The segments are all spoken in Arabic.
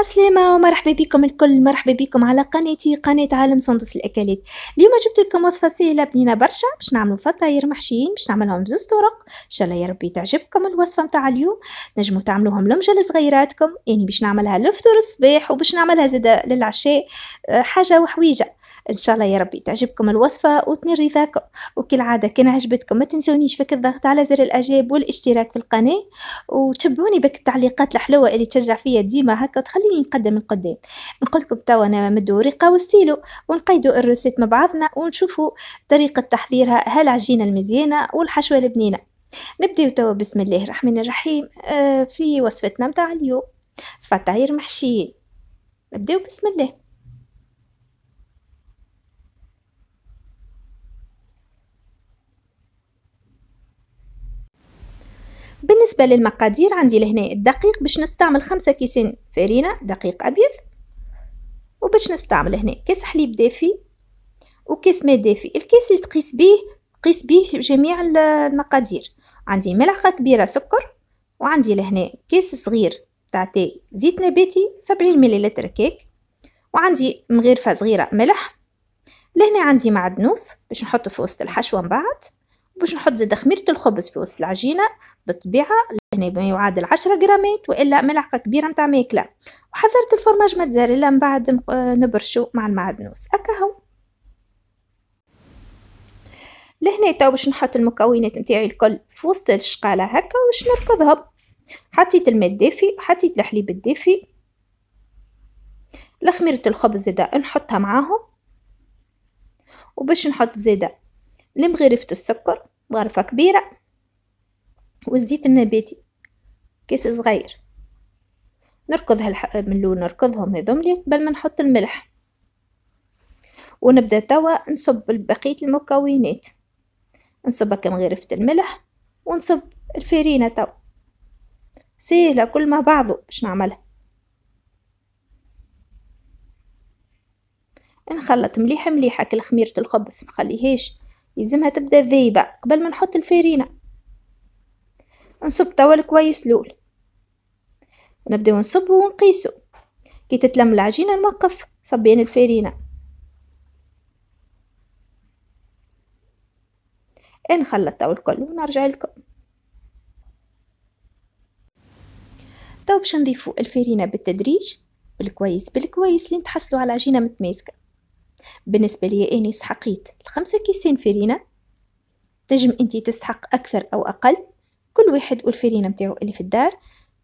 عسلامة ومرحبا بكم الكل مرحبا بكم على قناتي قناة عالم صندوس الأكلات اليوم جبت لكم وصفة سهلة بنينة برشا باش نعملوا فطاير محشيين باش نعملهم بزوز طرق إن شاء الله يا ربي تعجبكم الوصفة متاع اليوم نجموا تعملوهم لمجة لصغيراتكم يعني باش نعملها لفطور الصباح وباش نعملها زادة للعشاء آه، حاجة وحويجة ان شاء الله يا ربي تعجبكم الوصفه وتنير رضاكم وكالعاده كان عجبتكم ما تنسونيش فك الضغط على زر الاعجاب والاشتراك في القناه وتبعوني بك التعليقات الحلوه اللي تشجع فيا ديما هكا تخليني نقدم القدام نقول لكم توا انا مد ورقه وستيلو ونقيدوا الروسيت مع بعضنا ونشوفوا طريقه تحضيرها العجينه المزيانه والحشوه البنينه نبداو توا بسم الله الرحمن الرحيم آه، في وصفتنا متاع اليوم فطاير محشي نبداو بسم الله بالنسبة للمقادير عندي لهنا الدقيق باش نستعمل خمسة كيسين فارينة دقيق أبيض وباش نستعمل هنا كاس حليب دافي وكاس ماء دافي الكاس اللي تقيس بيه قيس بيه جميع المقادير عندي ملعقة كبيرة سكر وعندي لهنا كاس صغير تاع تاي زيت نباتي سبعين مليلتر كيك وعندي مغرفة صغيرة ملح لهنا عندي معدنوس باش نحطه في وسط الحشوة من بعد باش نحط زاد خميرة الخبز في وسط العجينة بالطبيعة هنا ما يعادل عشرة غرامات وإلا ملعقة كبيرة نتاع ماكلة وحضرت الفرماج ماتزاريلا من بعد نبرشو مع المعدنوس أكاهو لهنا تو باش نحط المكونات نتاعي الكل في وسط الشقالة هكا وباش نركضهم حطيت الماء الدافي حطيت الحليب الدافي لخميرة الخبز زادا نحطها معاهم وباش نحط زادا لمغرفة السكر غرفة كبيرة والزيت النباتي كيس صغير نركض هالح... من اللون نركضهم لي قبل ما نحط الملح ونبدا توا نصب بقية المكونات نصب كم غرفة الملح ونصب الفرينة توا سهلة كل ما بعضه باش نعملها نخلط مليح مليحة كل خميرة الخبز مخليهاش يلزمها تبدا ذايبة قبل ما نحط الفارينة نصب توا كويس لول نبداو نصبو ونقيسو كي تتلم العجينة نوقف صبين الفارينة نخلط توا الكل ونرجع لكم تو باش نضيفو الفارينة بالتدريج بالكويس بالكويس لين تحصلوا على عجينة متماسكة بالنسبة لي أني سحقيت الخمسة كيسين فارينة تنجم انت تستحق اكثر او اقل كل واحد والفرينه نتاعو اللي في الدار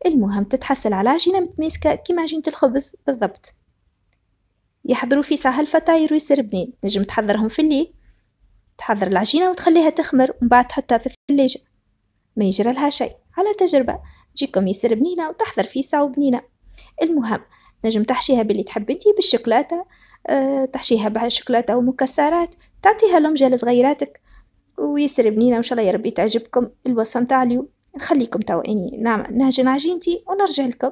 المهم تتحصل على عجينه متماسكه كيما عجينه الخبز بالضبط يحضروا ساعه الفطاير ويسر بنين نجم تحضرهم في الليل تحضر العجينه وتخليها تخمر ومن بعد تحطها في الثلاجه ما يجرى لها شيء على تجربه تجيكم يسر بنينه وتحضر ساعه بنينه المهم نجم تحشيها باللي تحب انتي بالشوكولاته أه تحشيها بالشوكولاته ومكسرات تعطيها لمجه لصغيراتك ويسر بنينة وإن شاء الله يا ربي تعجبكم الوصفة متاع اليوم نخليكم توا اني يعني نعم، نهجن عجينتي ونرجع لكم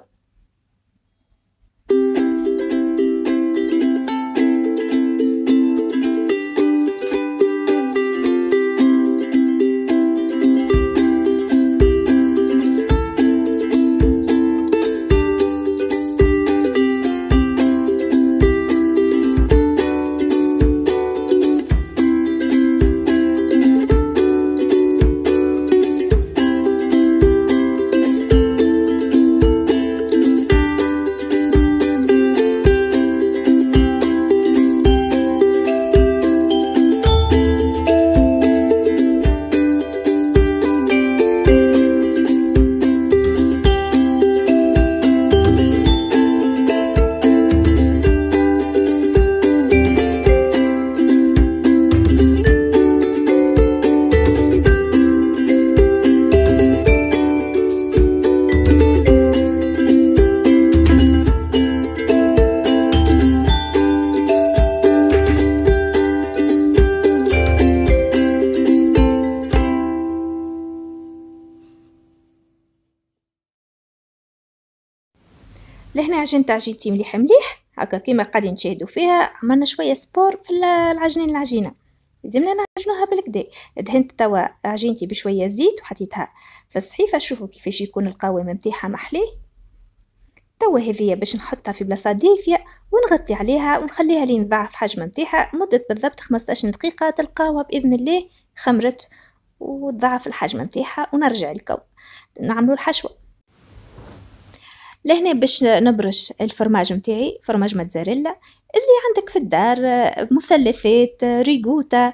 العجين تاع جيتي مليح مليح هكا كيما قاعدين نشاهدوا فيها عملنا شويه سبور في العجنين العجينه لازمنا نعجنوها بالكدا دهنت توا عجينتي بشويه زيت وحطيتها في الصحيفه شوفوا كيفاش يكون القوام نتاعها محلي توا هذيا باش نحطها في بلاصه دافيه ونغطي عليها ونخليها لين ضعف حجم نتاعها مده بالضبط 15 دقيقه تلقاوها باذن الله خمرت وضعف الحجم نتاعها ونرجع لكم نعملوا الحشوه لهنا باش نبرش الفرماج متاعي فرماج ماتزاريلا اللي عندك في الدار مثلثات ريغوتا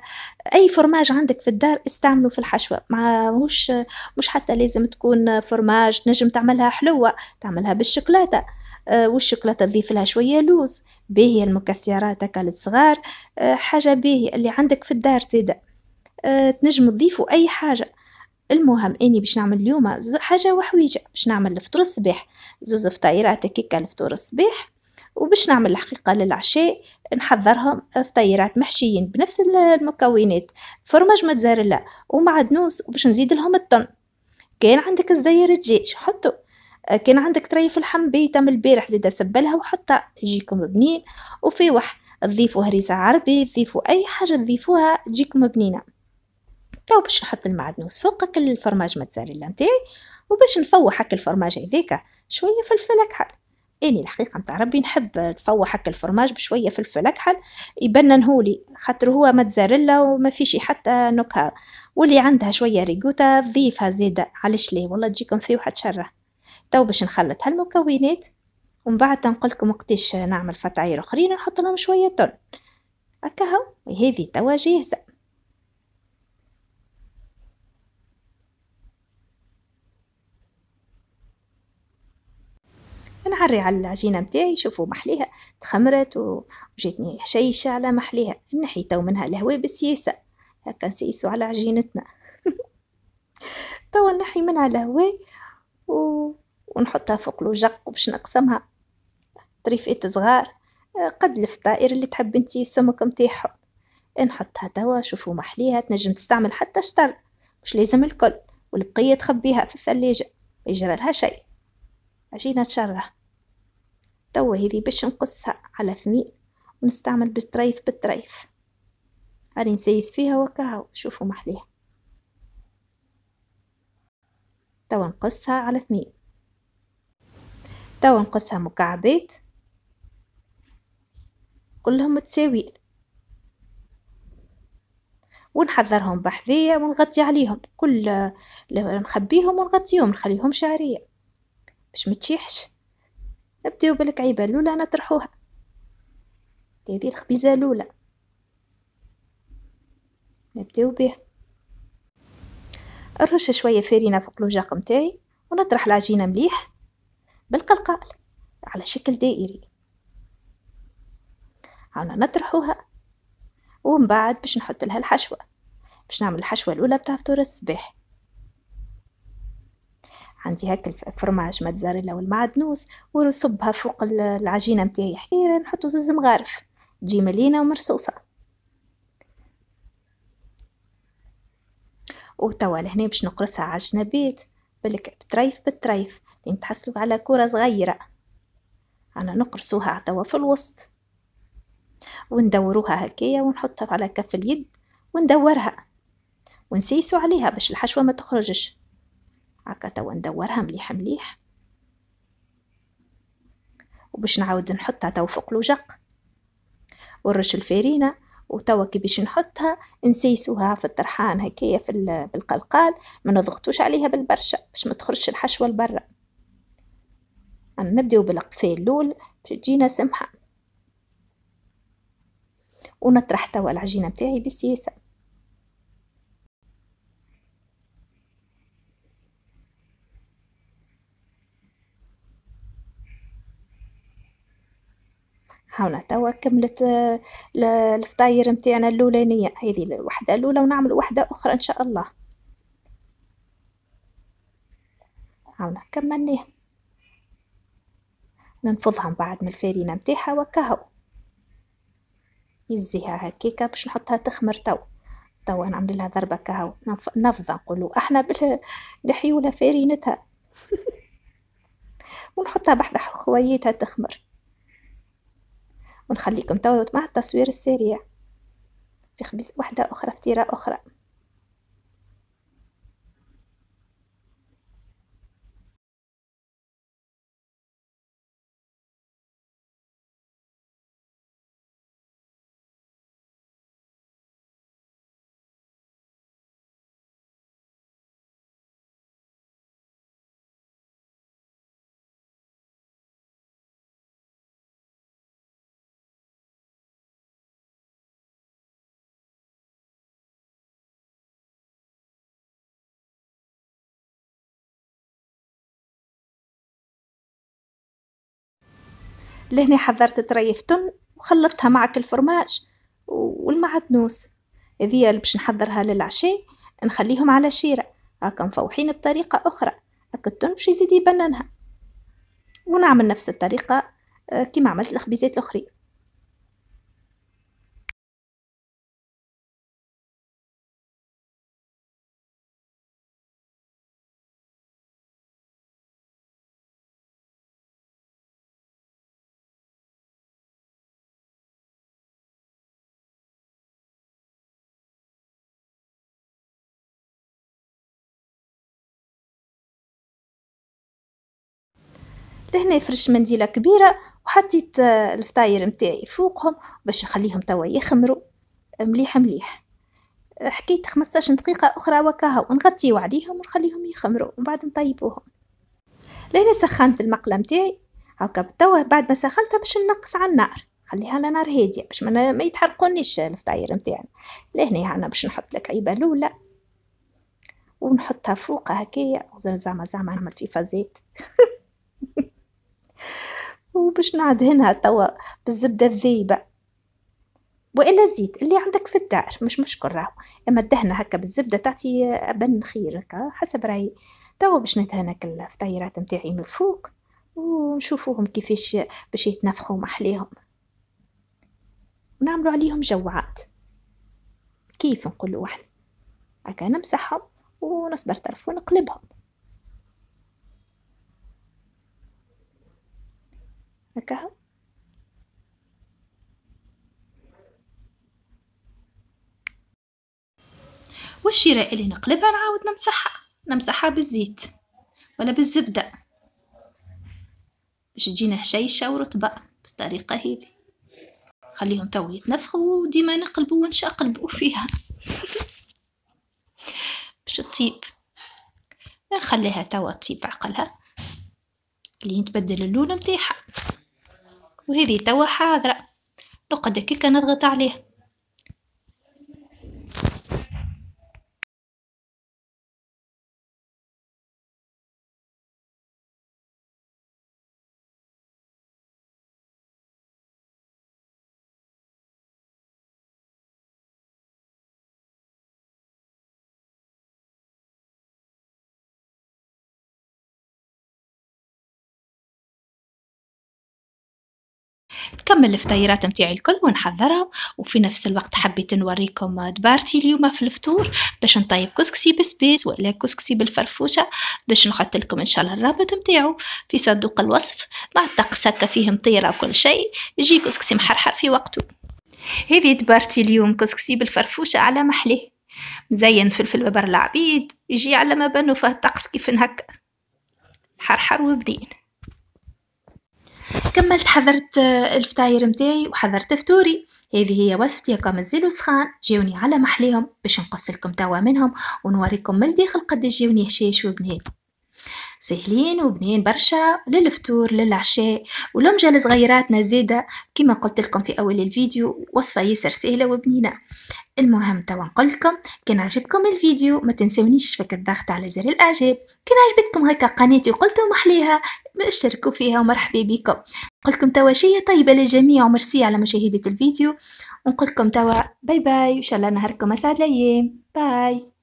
اي فرماج عندك في الدار استعمله في الحشوه ما هوش مش حتى لازم تكون فرماج نجم تعملها حلوه تعملها بالشوكولاته آه، والشوكولاته تضيف لها شويه لوز باهي المكسرات هكا الصغار آه، حاجه باهي اللي عندك في الدار زيدا آه، تنجم تضيفوا اي حاجه المهم اني باش نعمل اليوم حاجه وحويجه باش نعمل الفطور الصباح زوز فطيرات كيكه الفطور الصباح وباش نعمل الحقيقة للعشاء نحضرهم فطيرات محشيين بنفس المكونات فرماج متزارلا ومعدنوس وباش نزيد لهم الطن كان عندك الزير الدجاج حطو كان عندك طريف الحم بيتا من البارح زيد سبلها وحطها يجيكم بنين وفيوح تضيفوا هريسة عربي تضيفوا أي حاجة تضيفوها تجيكم بنينة تو باش نحط المعدنوس فوق كل الفرماج متزاريلا نتاعي وباش نفوح هكا الفرماج هذيك شويه فلفل اكحل اني الحقيقه نتاع ربي نحب نفوح هكا الفرماج بشويه فلفل اكحل يبننهولي خاطر هو متزاريلا وما فيش حتى نكهه واللي عندها شويه ريغوتا ضيفها زيده علاش ليه والله تجيكم فيه واحد شره تو باش نخلط هالمكونات ومن بعد نقول لكم وقتاش نعمل فطاير اخرين نحط لهم شويه تون هكا هو هذه توا جاهزه نعري على العجينة متاعي شوفوا محليها تخمرت وجاتني حشيشة على محليها نحي تو منها الهواء بالسياسة هكا نسيسو على عجينتنا توا نحي منها الهواء و... ونحطها فوق لوجق باش نقسمها طريفات صغار قد الفطائر اللي تحب انتي السمك متاعهم نحطها توا شوفوا محليها تنجم تستعمل حتى شطر مش لازم الكل والبقية تخبيها في الثلاجة ما يجرى لها شيء عجينة تشرح توا هذي باش نقصها على ثنين ونستعمل بالطريف بالطريف هاني نسيس فيها وكاهو شوفوا محليها توا نقصها على اثنين توا نقصها مكعبات كلهم متساويين ونحضرهم بحذية ونغطي عليهم كل نخبيهم ونغطيهم نخليهم شعرية باش متشيحش نبداو بالكعيبه الاولى نطرحوها هذه الخبيزه الاولى نبداو بها نرش شويه فرينه فوق لوجاق متاعي ونطرح العجينه مليح بالقلقال على شكل دائري هانا نطرحوها ومن بعد باش نحط لها الحشوه باش نعمل الحشوه الاولى بتاع فطور الصباح عندي هكا الفرماج ماتزاريلا والمعدنوس ونصبها فوق العجينه نتاعي حتى نحطو زوز مغارف تجي ملينه ومرصوصه وتوا لهنا باش نقرصها على الجنبات بالك بطريف بطريف لين تحصلوا على كره صغيره انا نقرصوها توا في الوسط وندوروها هكايا ونحطها على كف اليد وندورها ونسيسو عليها باش الحشوه ما تخرجش هكا توا ندورها مليح مليح وباش نعاود نحطها توا فوق لوجق ونرش الفرينه وتوا كي باش نحطها نسيسوها في الطرحان هكايا في بالقلقال ما نضغطوش عليها بالبرشا باش ما تخرجش الحشوه لبرا نبداو بالقفال الاول باش تجينا سمحه ونطرح توا العجينه متاعي بالسياسه هاونا توا كملت آه، الفطاير نتاعنا الاولانيه هذه الوحده الاولى ونعمل وحده اخرى ان شاء الله هاونا كملناه ننفضها من بعد من الفارينه نتاعها وكهو يزيها هكاكا باش نحطها تخمر توا توا نعمل لها ضربه كهو نفضه نقولوا احنا بالحيوله فارينتها ونحطها بحذا خويتها تخمر ونخليكم توا مع التصوير السريع في واحدة أخرى في تيرة أخرى لهني حضرت تريفتن وخلطتها معك الفرماج والمعدنوس هذه اللي باش نحضرها للعشاء نخليهم على شيرة هاكا مفوحين بطريقة أخرى هكا التون باش يزيد يبننها ونعمل نفس الطريقة آه، كيما عملت الخبيزات الأخرين لهنا فرش منديله كبيره وحطيت آه، الفطاير نتاعي فوقهم باش نخليهم توا يخمروا آه، مليح مليح آه، حكيت 15 دقيقه اخرى وكاها نغطيو عليهم ونخليهم يخمروا ومن بعد نطيبوهم لهنا سخنت المقله نتاعي هكا توا بعد ما سخنتها باش ننقص على النار خليها على نار هاديه باش ما, يتحرقونيش الفطاير نتاعنا لهنا انا باش نحط عيبه لولا ونحطها فوق هكايا زعما زعما عملت في فازيت وباش نعدهنها توا بالزبدة الذايبة والا زيت اللي عندك في الدار مش مشكل راهو اما الدهنه هكا بالزبده تعطي بن خير هكا حسب رايي توا باش ندهنك الفطيرات نتاعي من الفوق ونشوفوهم كيفاش باش يتنفخوا محليهم ونعملوا عليهم جوعات كيف نقولوا احنا هكا نمسحهم ونصبر طرف ونقلبهم نكهة والشراء اللي نقلبها نعاود نمسحها نمسحها بالزيت ولا بالزبدة باش تجينا هشيشة ورطبة بالطريقة هذه خليهم تو يتنفخوا وديما نقلبوا ونشقلبوا فيها باش تطيب نخليها توا تطيب عقلها لين تبدل اللون متاعها وهذه توا حاضرة نقعد هكاك نضغط عليه نكمل الفطيرات نتاعي الكل ونحضرها وفي نفس الوقت حبيت نوريكم دبارتي اليوم في الفطور باش نطيب كسكسي بسبيس ولا كسكسي بالفرفوشه باش نحط لكم ان شاء الله الرابط نتاعو في صندوق الوصف مع الطقس هكا فيه مطيره وكل شيء يجي كسكسي محرحر في وقته هذه دبارتي اليوم كسكسي بالفرفوشه على محليه مزين فلفل ببر العبيد يجي على ما بنو فيه الطقس كيف هكا حرحر وبنين كملت حضرت آه، الفطاير متاعي وحذرت فطوري هذه هي وصفتي كما مازالوا سخان جاوني على محليهم باش نقص لكم توا منهم ونوريكم من الداخل قد جاوني هشاش وبنات سهلين وبنين برشا للفطور للعشاء ولمجة لصغيراتنا زيادة كما قلت لكم في أول الفيديو وصفة ياسر سهلة وبنينة المهم توا نقولكم كان عجبكم الفيديو ما تنسونيش فك الضغط على زر الاعجاب كان عجبتكم هكا قناتي وقلتوا محليها اشتركوا فيها ومرحبا بكم نقولكم توا شيء طيبة للجميع ومرسي على مشاهدة الفيديو ونقولكم توا باي باي وإن شاء الله نهاركم أسعد الأيام باي